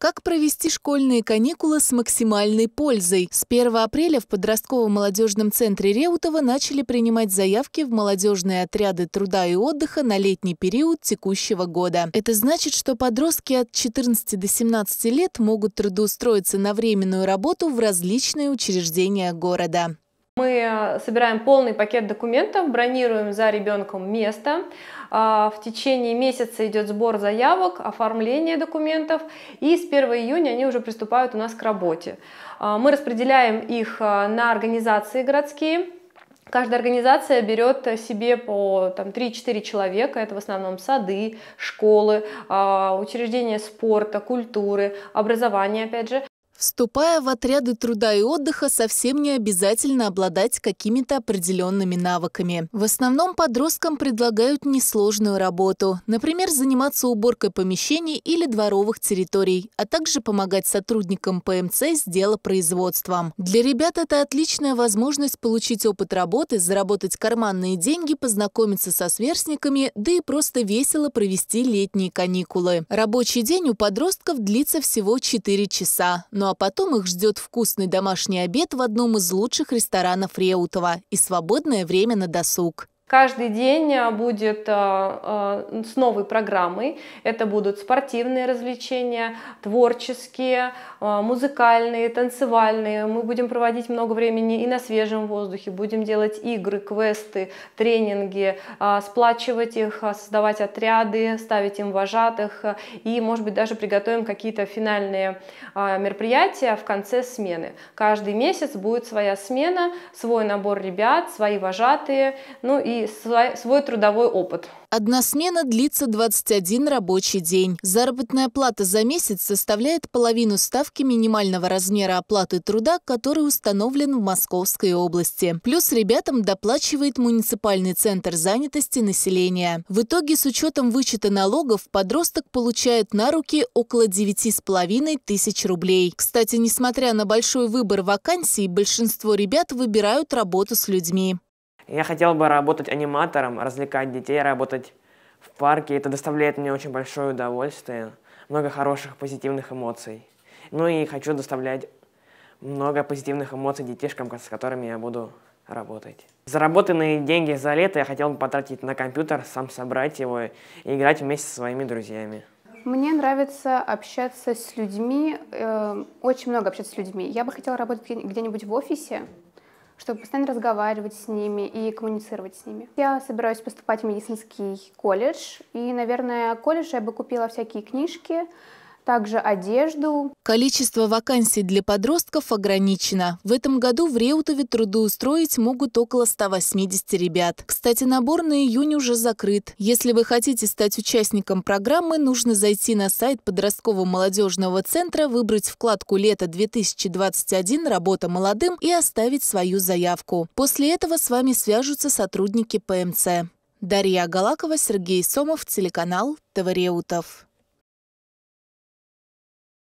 Как провести школьные каникулы с максимальной пользой? С 1 апреля в подростковом молодежном центре Реутова начали принимать заявки в молодежные отряды труда и отдыха на летний период текущего года. Это значит, что подростки от 14 до 17 лет могут трудоустроиться на временную работу в различные учреждения города. Мы э, собираем полный пакет документов, бронируем за ребенком место. А, в течение месяца идет сбор заявок, оформление документов, и с 1 июня они уже приступают у нас к работе. А, мы распределяем их э, на организации городские, Каждая организация берет э, себе по там, 3-4 человека, это в основном сады, школы, а, учреждения спорта, культуры, образования, опять же. Вступая в отряды труда и отдыха, совсем не обязательно обладать какими-то определенными навыками. В основном подросткам предлагают несложную работу, например, заниматься уборкой помещений или дворовых территорий, а также помогать сотрудникам ПМЦ с делопроизводством. Для ребят это отличная возможность получить опыт работы, заработать карманные деньги, познакомиться со сверстниками, да и просто весело провести летние каникулы. Рабочий день у подростков длится всего 4 часа, но ну а а потом их ждет вкусный домашний обед в одном из лучших ресторанов Реутова и свободное время на досуг. Каждый день э, будет э, э, с новой программой. Это будут спортивные развлечения, творческие, музыкальные, танцевальные. Мы будем проводить много времени и на свежем воздухе. Будем делать игры, квесты, тренинги, сплачивать их, создавать отряды, ставить им вожатых. И, может быть, даже приготовим какие-то финальные мероприятия в конце смены. Каждый месяц будет своя смена, свой набор ребят, свои вожатые. Ну и свой трудовой опыт. Одна смена длится 21 рабочий день. Заработная плата за месяц составляет половину ставки минимального размера оплаты труда, который установлен в Московской области. Плюс ребятам доплачивает муниципальный центр занятости населения. В итоге с учетом вычета налогов подросток получает на руки около 9,5 тысяч рублей. Кстати, несмотря на большой выбор вакансий, большинство ребят выбирают работу с людьми. Я хотел бы работать аниматором, развлекать детей, работать в парке. Это доставляет мне очень большое удовольствие, много хороших позитивных эмоций. Ну и хочу доставлять много позитивных эмоций детишкам, с которыми я буду работать. Заработанные деньги за лето я хотел бы потратить на компьютер, сам собрать его и играть вместе со своими друзьями. Мне нравится общаться с людьми, э, очень много общаться с людьми. Я бы хотела работать где-нибудь в офисе, чтобы постоянно разговаривать с ними и коммуницировать с ними. Я собираюсь поступать в медицинский колледж, и, наверное, колледж я бы купила всякие книжки, также одежду. Количество вакансий для подростков ограничено. В этом году в Реутове трудоустроить могут около 180 ребят. Кстати, набор на июнь уже закрыт. Если вы хотите стать участником программы, нужно зайти на сайт Подросткового молодежного центра, выбрать вкладку «Лето 2021. Работа молодым» и оставить свою заявку. После этого с вами свяжутся сотрудники ПМЦ. Дарья Галакова, Сергей Сомов, телеканал ТВ Реутов.